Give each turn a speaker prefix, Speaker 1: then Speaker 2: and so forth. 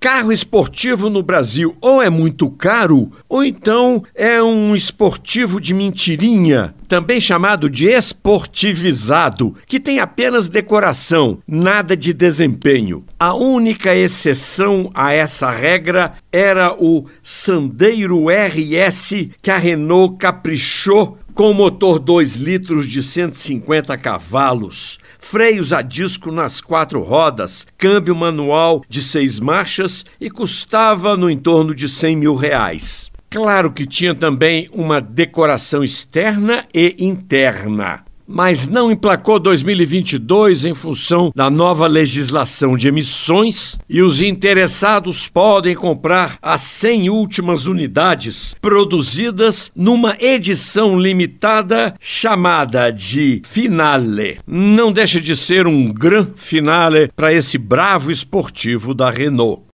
Speaker 1: Carro esportivo no Brasil ou é muito caro, ou então é um esportivo de mentirinha, também chamado de esportivizado, que tem apenas decoração, nada de desempenho. A única exceção a essa regra era o Sandeiro RS que a Renault caprichou com motor 2 litros de 150 cavalos freios a disco nas quatro rodas, câmbio manual de seis marchas e custava no entorno de 100 mil reais. Claro que tinha também uma decoração externa e interna mas não emplacou 2022 em função da nova legislação de emissões e os interessados podem comprar as 100 últimas unidades produzidas numa edição limitada chamada de Finale. Não deixa de ser um gran finale para esse bravo esportivo da Renault.